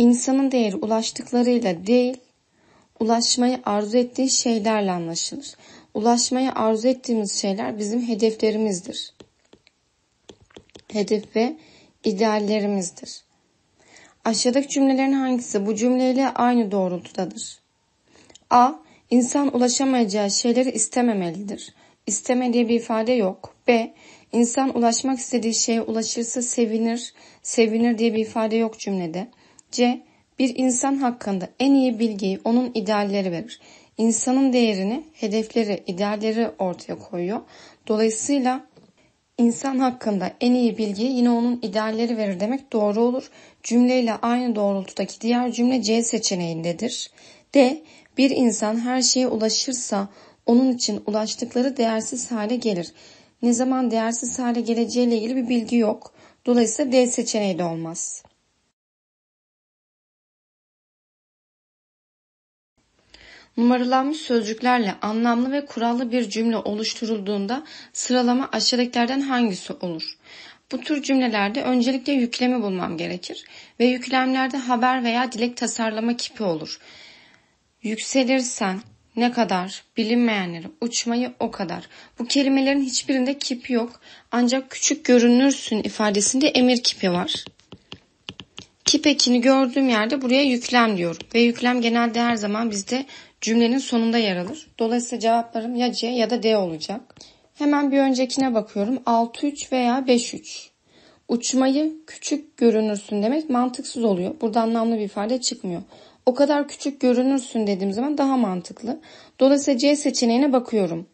İnsanın değeri ulaştıklarıyla değil, ulaşmayı arzu ettiği şeylerle anlaşılır. Ulaşmayı arzu ettiğimiz şeyler bizim hedeflerimizdir. Hedef ve ideallerimizdir. Aşağıdaki cümlelerin hangisi bu cümleyle aynı doğrultudadır? A. İnsan ulaşamayacağı şeyleri istememelidir. İsteme diye bir ifade yok. B. İnsan ulaşmak istediği şeye ulaşırsa sevinir, sevinir diye bir ifade yok cümlede. C. Bir insan hakkında en iyi bilgiyi onun idealleri verir. İnsanın değerini, hedefleri, idealleri ortaya koyuyor. Dolayısıyla insan hakkında en iyi bilgiyi yine onun idealleri verir demek doğru olur. Cümleyle aynı doğrultudaki diğer cümle C seçeneğindedir. D. Bir insan her şeye ulaşırsa onun için ulaştıkları değersiz hale gelir. Ne zaman değersiz hale geleceğiyle ilgili bir bilgi yok. Dolayısıyla D seçeneği de olmaz. Numaralanmış sözcüklerle anlamlı ve kurallı bir cümle oluşturulduğunda sıralama aşağıdakilerden hangisi olur? Bu tür cümlelerde öncelikle yüklemi bulmam gerekir ve yüklemlerde haber veya dilek tasarlama kipi olur. Yükselirsen, ne kadar, bilinmeyenleri, uçmayı o kadar. Bu kelimelerin hiçbirinde kipi yok. Ancak küçük görünürsün ifadesinde emir kipi var. Kip ekini gördüğüm yerde buraya yüklem diyorum. Ve yüklem genelde her zaman bizde cümlenin sonunda yer alır. Dolayısıyla cevaplarım ya C ya da D olacak. Hemen bir öncekine bakıyorum. 6-3 veya 5-3. Uçmayı küçük görünürsün demek mantıksız oluyor. Burada anlamlı bir ifade çıkmıyor. O kadar küçük görünürsün dediğim zaman daha mantıklı. Dolayısıyla C seçeneğine bakıyorum.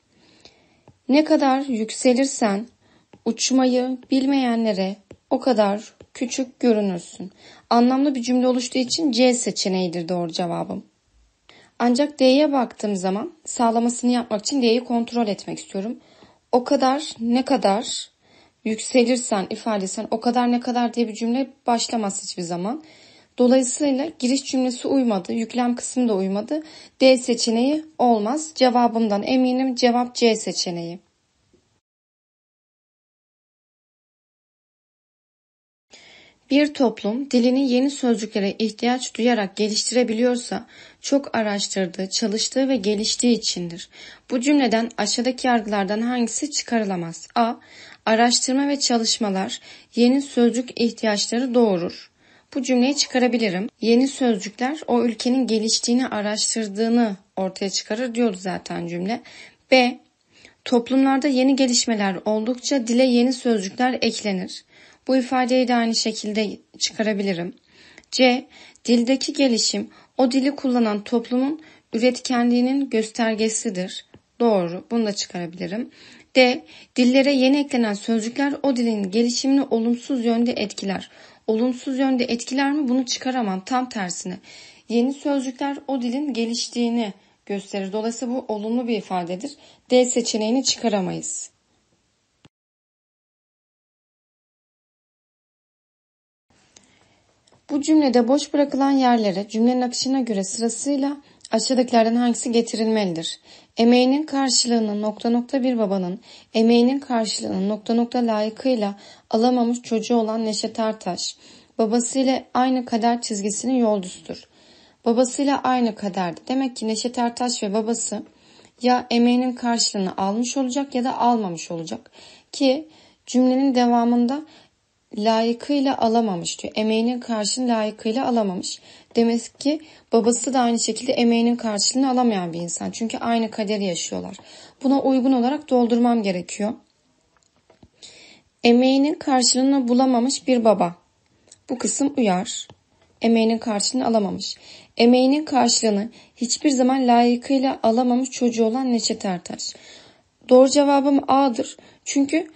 Ne kadar yükselirsen uçmayı bilmeyenlere o kadar küçük görünürsün. Anlamlı bir cümle oluştuğu için C seçeneğidir doğru cevabım. Ancak D'ye baktığım zaman sağlamasını yapmak için D'yi kontrol etmek istiyorum. O kadar ne kadar yükselirsen ifadesen o kadar ne kadar diye bir cümle başlamaz hiçbir zaman. Dolayısıyla giriş cümlesi uymadı, yüklem kısmı da uymadı. D seçeneği olmaz. Cevabımdan eminim cevap C seçeneği. Bir toplum dilini yeni sözcüklere ihtiyaç duyarak geliştirebiliyorsa çok araştırdığı, çalıştığı ve geliştiği içindir. Bu cümleden aşağıdaki yargılardan hangisi çıkarılamaz? A. Araştırma ve çalışmalar yeni sözcük ihtiyaçları doğurur. Bu cümleyi çıkarabilirim. Yeni sözcükler o ülkenin geliştiğini araştırdığını ortaya çıkarır diyordu zaten cümle. B. Toplumlarda yeni gelişmeler oldukça dile yeni sözcükler eklenir. Bu ifadeyi de aynı şekilde çıkarabilirim. C. Dildeki gelişim o dili kullanan toplumun üretkenliğinin göstergesidir. Doğru. Bunu da çıkarabilirim. D. Dillere yeni eklenen sözcükler o dilin gelişimini olumsuz yönde etkiler. Olumsuz yönde etkiler mi? Bunu çıkaramam. Tam tersine. Yeni sözcükler o dilin geliştiğini gösterir. Dolayısıyla bu olumlu bir ifadedir. D seçeneğini çıkaramayız. Bu cümlede boş bırakılan yerlere cümlenin akışına göre sırasıyla aşağıdakilerden hangisi getirilmelidir? Emeğinin karşılığını nokta nokta bir babanın, emeğinin karşılığını nokta nokta layıkıyla alamamış çocuğu olan Neşet Artaş babasıyla aynı kader çizgisinin yolcusudur. Babasıyla aynı kaderdi. Demek ki Neşet Artaş ve babası ya emeğinin karşılığını almış olacak ya da almamış olacak. Ki cümlenin devamında layıkıyla alamamış diyor. Emeğinin karşılığını layıkıyla alamamış. Demek ki babası da aynı şekilde emeğinin karşılığını alamayan bir insan. Çünkü aynı kaderi yaşıyorlar. Buna uygun olarak doldurmam gerekiyor. Emeğinin karşılığını bulamamış bir baba. Bu kısım uyar. Emeğinin karşılığını alamamış. Emeğinin karşılığını hiçbir zaman layıkıyla alamamış çocuğu olan Neşet Ertaş. Doğru cevabım A'dır. Çünkü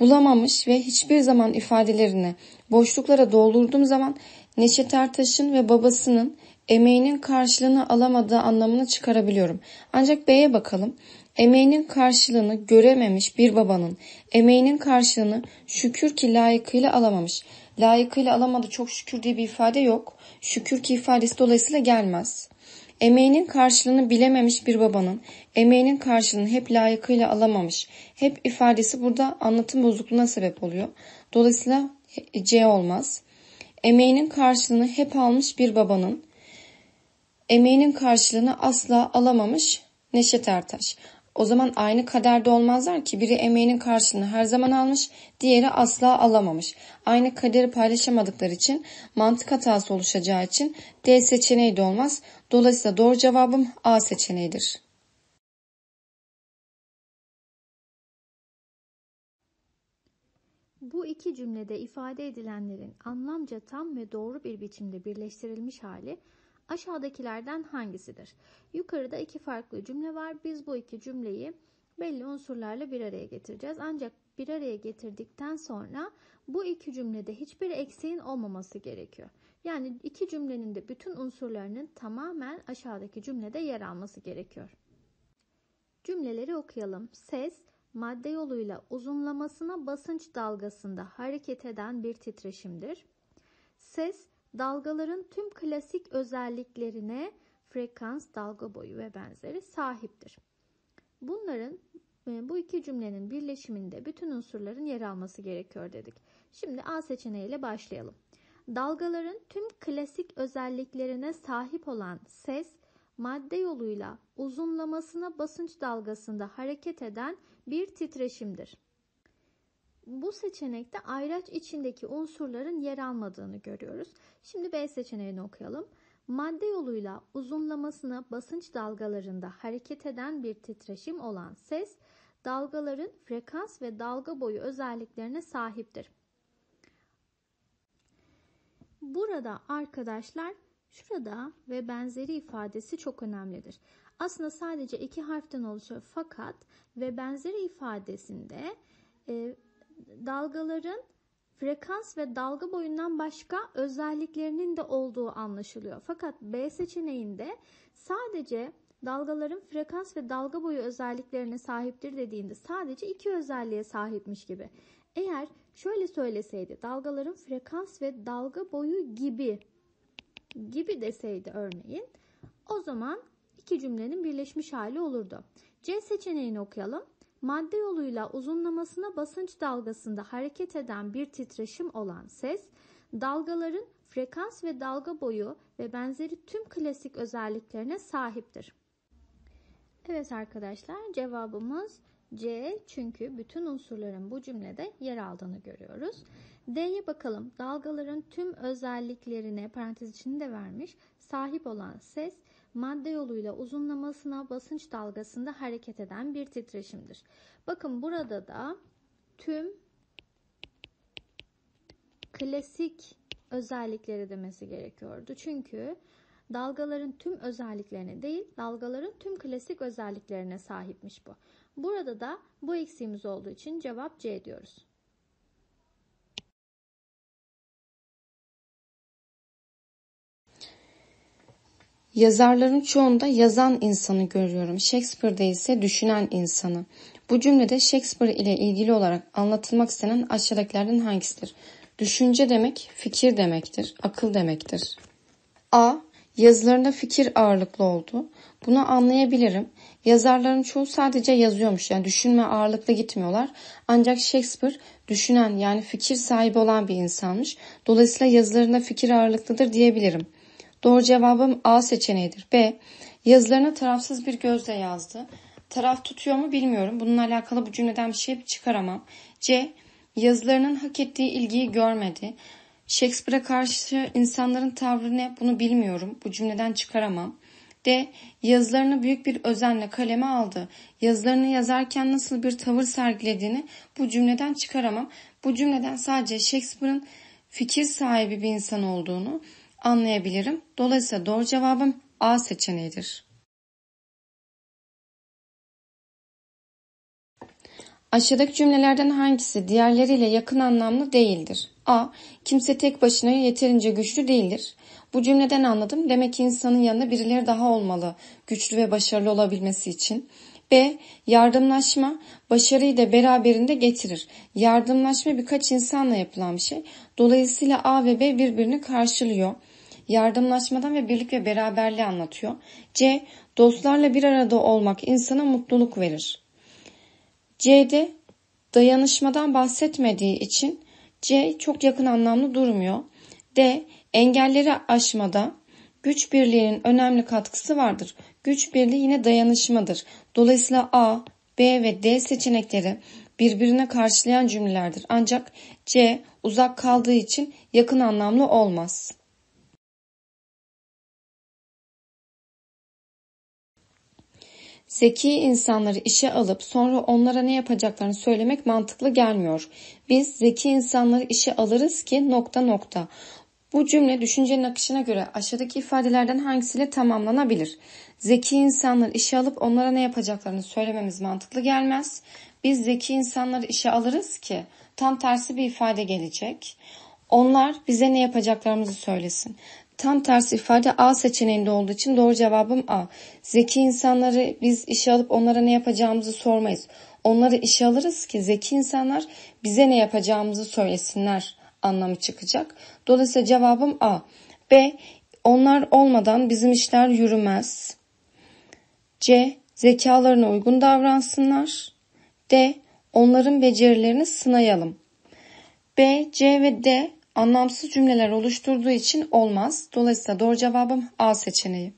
bulamamış ve hiçbir zaman ifadelerini boşluklara doldurduğum zaman Neşet Ertaş'ın ve babasının emeğinin karşılığını alamadığı anlamını çıkarabiliyorum. Ancak B'ye bakalım. Emeğinin karşılığını görememiş bir babanın emeğinin karşılığını şükür ki layıkıyla alamamış. Layıkıyla alamadı çok şükür diye bir ifade yok. Şükür ki ifadesi dolayısıyla gelmez. Emeğinin karşılığını bilememiş bir babanın, emeğinin karşılığını hep layıkıyla alamamış, hep ifadesi burada anlatım bozukluğuna sebep oluyor. Dolayısıyla C olmaz. Emeğinin karşılığını hep almış bir babanın, emeğinin karşılığını asla alamamış Neşet Ertaş. O zaman aynı kaderde olmazlar ki biri emeğinin karşılığını her zaman almış, diğeri asla alamamış. Aynı kaderi paylaşamadıkları için mantık hatası oluşacağı için D seçeneği de olmaz. Dolayısıyla doğru cevabım A seçeneğidir. Bu iki cümlede ifade edilenlerin anlamca tam ve doğru bir biçimde birleştirilmiş hali aşağıdakilerden hangisidir? Yukarıda iki farklı cümle var. Biz bu iki cümleyi belli unsurlarla bir araya getireceğiz. Ancak bir araya getirdikten sonra bu iki cümlede hiçbir eksiğin olmaması gerekiyor. Yani iki cümlenin de bütün unsurlarının tamamen aşağıdaki cümlede yer alması gerekiyor. Cümleleri okuyalım. Ses, madde yoluyla uzunlamasına basınç dalgasında hareket eden bir titreşimdir. Ses, dalgaların tüm klasik özelliklerine frekans, dalga boyu ve benzeri sahiptir. Bunların e, bu iki cümlenin birleşiminde bütün unsurların yer alması gerekiyor dedik. Şimdi A seçeneğiyle başlayalım. Dalgaların tüm klasik özelliklerine sahip olan ses, madde yoluyla uzunlamasına basınç dalgasında hareket eden bir titreşimdir bu seçenekte ayraç içindeki unsurların yer almadığını görüyoruz. Şimdi B seçeneğini okuyalım. Madde yoluyla uzunlamasına basınç dalgalarında hareket eden bir titreşim olan ses, dalgaların frekans ve dalga boyu özelliklerine sahiptir. Burada arkadaşlar şurada ve benzeri ifadesi çok önemlidir. Aslında sadece iki harften oluşuyor fakat ve benzeri ifadesinde e, dalgaların frekans ve dalga boyundan başka özelliklerinin de olduğu anlaşılıyor. Fakat B seçeneğinde sadece dalgaların frekans ve dalga boyu özelliklerine sahiptir dediğinde sadece iki özelliğe sahipmiş gibi. Eğer şöyle söyleseydi dalgaların frekans ve dalga boyu gibi gibi deseydi örneğin o zaman iki cümlenin birleşmiş hali olurdu. C seçeneğini okuyalım madde yoluyla uzunlamasına basınç dalgasında hareket eden bir titreşim olan ses, dalgaların frekans ve dalga boyu ve benzeri tüm klasik özelliklerine sahiptir. Evet arkadaşlar cevabımız C çünkü bütün unsurların bu cümlede yer aldığını görüyoruz. D'ye bakalım dalgaların tüm özelliklerine parantez içinde vermiş sahip olan ses madde yoluyla uzunlamasına basınç dalgasında hareket eden bir titreşimdir. Bakın burada da tüm klasik özellikleri demesi gerekiyordu. Çünkü dalgaların tüm özelliklerine değil, dalgaların tüm klasik özelliklerine sahipmiş bu. Burada da bu eksiğimiz olduğu için cevap C diyoruz. Yazarların çoğunda yazan insanı görüyorum. Shakespeare'de ise düşünen insanı. Bu cümlede Shakespeare ile ilgili olarak anlatılmak istenen aşağıdakilerden hangisidir? Düşünce demek fikir demektir, akıl demektir. A. Yazılarında fikir ağırlıklı oldu. Bunu anlayabilirim. Yazarların çoğu sadece yazıyormuş yani düşünme ağırlıklı gitmiyorlar. Ancak Shakespeare düşünen yani fikir sahibi olan bir insanmış. Dolayısıyla yazılarında fikir ağırlıklıdır diyebilirim. Doğru cevabım A seçeneğidir. B. Yazılarını tarafsız bir gözle yazdı. Taraf tutuyor mu bilmiyorum. Bununla alakalı bu cümleden bir şey çıkaramam. C. Yazılarının hak ettiği ilgiyi görmedi. Shakespeare'e karşı insanların tavrı ne bunu bilmiyorum. Bu cümleden çıkaramam. D. Yazılarını büyük bir özenle kaleme aldı. Yazılarını yazarken nasıl bir tavır sergilediğini bu cümleden çıkaramam. Bu cümleden sadece Shakespeare'ın fikir sahibi bir insan olduğunu, anlayabilirim. Dolayısıyla doğru cevabım A seçeneğidir. Aşağıdaki cümlelerden hangisi diğerleriyle yakın anlamlı değildir? A. Kimse tek başına yeterince güçlü değildir. Bu cümleden anladım. Demek ki insanın yanında birileri daha olmalı güçlü ve başarılı olabilmesi için. B. Yardımlaşma başarıyı da beraberinde getirir. Yardımlaşma birkaç insanla yapılan bir şey. Dolayısıyla A ve B birbirini karşılıyor yardımlaşmadan ve birlik ve beraberliği anlatıyor. C. Dostlarla bir arada olmak insana mutluluk verir. C'de dayanışmadan bahsetmediği için C çok yakın anlamlı durmuyor. D. Engelleri aşmada güç birliğinin önemli katkısı vardır. Güç birliği yine dayanışmadır. Dolayısıyla A, B ve D seçenekleri birbirine karşılayan cümlelerdir. Ancak C uzak kaldığı için yakın anlamlı olmaz. Zeki insanları işe alıp sonra onlara ne yapacaklarını söylemek mantıklı gelmiyor. Biz zeki insanları işe alırız ki nokta nokta. Bu cümle düşüncenin akışına göre aşağıdaki ifadelerden hangisiyle tamamlanabilir? Zeki insanları işe alıp onlara ne yapacaklarını söylememiz mantıklı gelmez. Biz zeki insanları işe alırız ki tam tersi bir ifade gelecek. Onlar bize ne yapacaklarımızı söylesin. Tam tersi ifade A seçeneğinde olduğu için doğru cevabım A. Zeki insanları biz işe alıp onlara ne yapacağımızı sormayız. Onları işe alırız ki zeki insanlar bize ne yapacağımızı söylesinler anlamı çıkacak. Dolayısıyla cevabım A. B. Onlar olmadan bizim işler yürümez. C. Zekalarına uygun davransınlar. D. Onların becerilerini sınayalım. B, C ve D anlamsız cümleler oluşturduğu için olmaz. Dolayısıyla doğru cevabım A seçeneği.